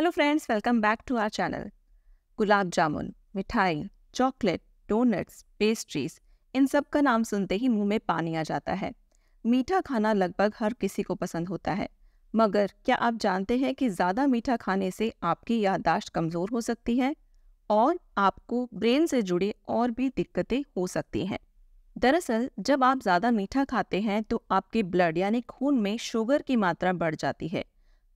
hello friends welcome back to our channel gulab jamun मिठाई chocolate donuts pastries इन सब का नाम सुनते ही मुंह में पानी आ जाता है मीठा खाना लगभग हर किसी को पसंद होता है मगर क्या आप जानते हैं कि ज़्यादा मीठा खाने से आपकी याददाश्त कमज़ोर हो सकती है और आपको ब्रेन से जुड़ी और भी दिक्कतें हो सकती हैं दरअसल जब आप ज़्यादा मीठा खाते हैं तो आपके ब्लड यानी खून में शुगर की मात्रा बढ़ जाती है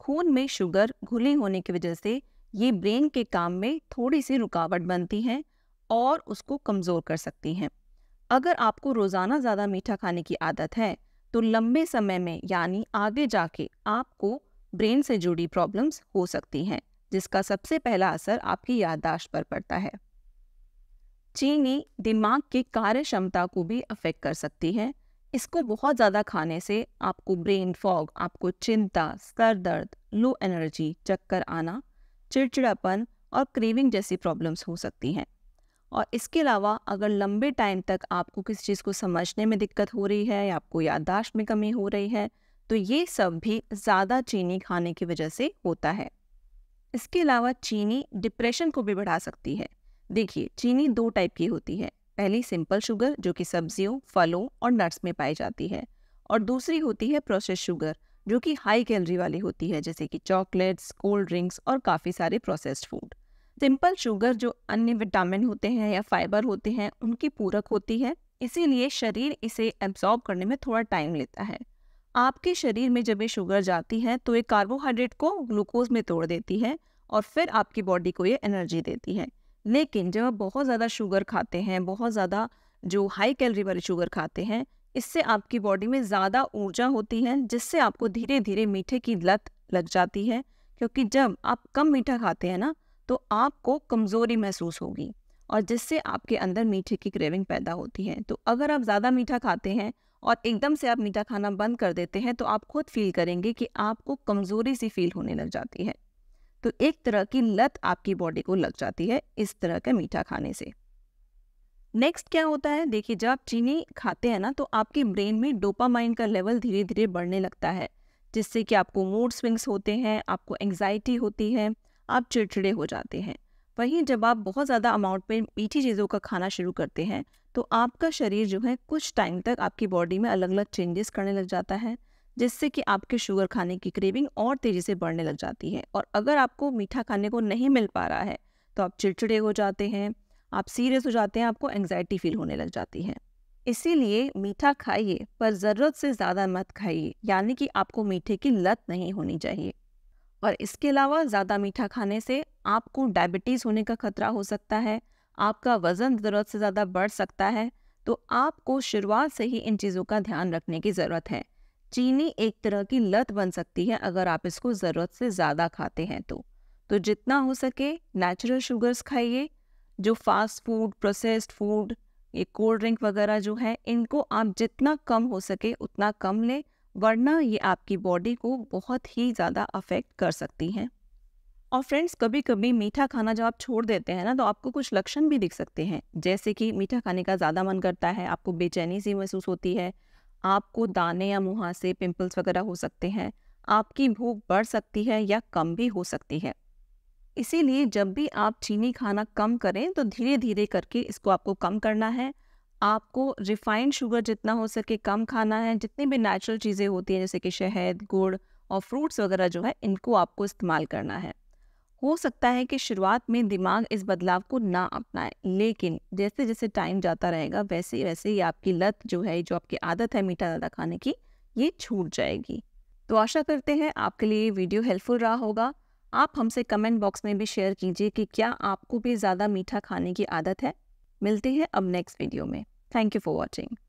खून में शुगर घुले होने की वजह से ये ब्रेन के काम में थोड़ी सी रुकावट बनती हैं और उसको कमज़ोर कर सकती हैं अगर आपको रोज़ाना ज़्यादा मीठा खाने की आदत है तो लंबे समय में यानी आगे जाके आपको ब्रेन से जुड़ी प्रॉब्लम्स हो सकती हैं जिसका सबसे पहला असर आपकी याददाश्त पर पड़ता है चीनी दिमाग की कार्य क्षमता को भी अफेक्ट कर सकती है इसको बहुत ज़्यादा खाने से आपको ब्रेन फॉग आपको चिंता सर दर्द लो एनर्जी चक्कर आना चिड़चिड़ापन और क्रेविंग जैसी प्रॉब्लम्स हो सकती हैं और इसके अलावा अगर लंबे टाइम तक आपको किसी चीज़ को समझने में दिक्कत हो रही है या आपको याददाश्त में कमी हो रही है तो ये सब भी ज़्यादा चीनी खाने की वजह से होता है इसके अलावा चीनी डिप्रेशन को भी बढ़ा सकती है देखिए चीनी दो टाइप की होती है पहली सिंपल शुगर जो कि सब्जियों फलों और नट्स में पाई जाती है और दूसरी होती है प्रोसेस शुगर जो कि हाई कैलोरी वाली होती है जैसे कि चॉकलेट्स कोल्ड ड्रिंक्स और काफ़ी सारे प्रोसेस्ड फूड सिंपल शुगर जो अन्य विटामिन होते हैं या फाइबर होते हैं उनकी पूरक होती है इसीलिए शरीर इसे एब्जॉर्ब करने में थोड़ा टाइम लेता है आपके शरीर में जब ये शुगर जाती है तो ये कार्बोहाइड्रेट को ग्लूकोज में तोड़ देती है और फिर आपकी बॉडी को ये एनर्जी देती है लेकिन जब आप बहुत ज़्यादा शुगर खाते हैं बहुत ज़्यादा जो हाई कैलोरी वाले शुगर खाते हैं इससे आपकी बॉडी में ज़्यादा ऊर्जा होती है जिससे आपको धीरे धीरे मीठे की लत लग जाती है क्योंकि जब आप कम मीठा खाते हैं ना तो आपको कमज़ोरी महसूस होगी और जिससे आपके अंदर मीठे की क्रेविंग पैदा होती है तो अगर आप ज़्यादा मीठा खाते हैं और एकदम से आप मीठा खाना बंद कर देते हैं तो आप खुद फील करेंगे कि आपको कमज़ोरी सी फील होने लग जाती है तो एक तरह की लत आपकी बॉडी को लग जाती है इस तरह का मीठा खाने से नेक्स्ट क्या होता है देखिए जब आप चीनी खाते हैं ना तो आपके ब्रेन में डोपामाइन का लेवल धीरे धीरे बढ़ने लगता है जिससे कि आपको मूड स्विंग्स होते हैं आपको एंग्जाइटी होती है आप चिड़चिड़े हो जाते हैं वहीं जब आप बहुत ज़्यादा अमाउंट में मीठी चीज़ों का खाना शुरू करते हैं तो आपका शरीर जो है कुछ टाइम तक आपकी बॉडी में अलग अलग चेंजेस करने लग जाता है जिससे कि आपके शुगर खाने की क्रेविंग और तेज़ी से बढ़ने लग जाती है और अगर आपको मीठा खाने को नहीं मिल पा रहा है तो आप चिड़चिड़े हो जाते हैं आप सीरियस हो जाते हैं आपको एंगजाइटी फील होने लग जाती है इसीलिए मीठा खाइए पर ज़रूरत से ज़्यादा मत खाइए यानी कि आपको मीठे की लत नहीं होनी चाहिए और इसके अलावा ज़्यादा मीठा खाने से आपको डायबिटीज़ होने का खतरा हो सकता है आपका वज़न ज़रूरत से ज़्यादा बढ़ सकता है तो आपको शुरुआत से ही इन चीज़ों का ध्यान रखने की ज़रूरत है चीनी एक तरह की लत बन सकती है अगर आप इसको ज़रूरत से ज़्यादा खाते हैं तो तो जितना हो सके नेचुरल शुगर्स खाइए जो फास्ट फूड प्रोसेस्ड फूड ये कोल्ड ड्रिंक वगैरह जो है इनको आप जितना कम हो सके उतना कम लें वरना ये आपकी बॉडी को बहुत ही ज़्यादा अफेक्ट कर सकती हैं और फ्रेंड्स कभी कभी मीठा खाना जब आप छोड़ देते हैं ना तो आपको कुछ लक्षण भी दिख सकते हैं जैसे कि मीठा खाने का ज़्यादा मन करता है आपको बेचैनी सी महसूस होती है आपको दाने या मुहासे पिंपल्स वगैरह हो सकते हैं आपकी भूख बढ़ सकती है या कम भी हो सकती है इसीलिए जब भी आप चीनी खाना कम करें तो धीरे धीरे करके इसको आपको कम करना है आपको रिफाइंड शुगर जितना हो सके कम खाना है जितनी भी नेचुरल चीज़ें होती हैं जैसे कि शहद गुड़ और फ्रूट्स वगैरह जो है इनको आपको इस्तेमाल करना है हो सकता है कि शुरुआत में दिमाग इस बदलाव को ना अपनाए लेकिन जैसे जैसे टाइम जाता रहेगा वैसे वैसे ही आपकी लत जो है जो आपकी आदत है मीठा ज़्यादा खाने की ये छूट जाएगी तो आशा करते हैं आपके लिए वीडियो हेल्पफुल रहा होगा आप हमसे कमेंट बॉक्स में भी शेयर कीजिए कि क्या आपको भी ज़्यादा मीठा खाने की आदत है मिलते हैं अब नेक्स्ट वीडियो में थैंक यू फॉर वॉचिंग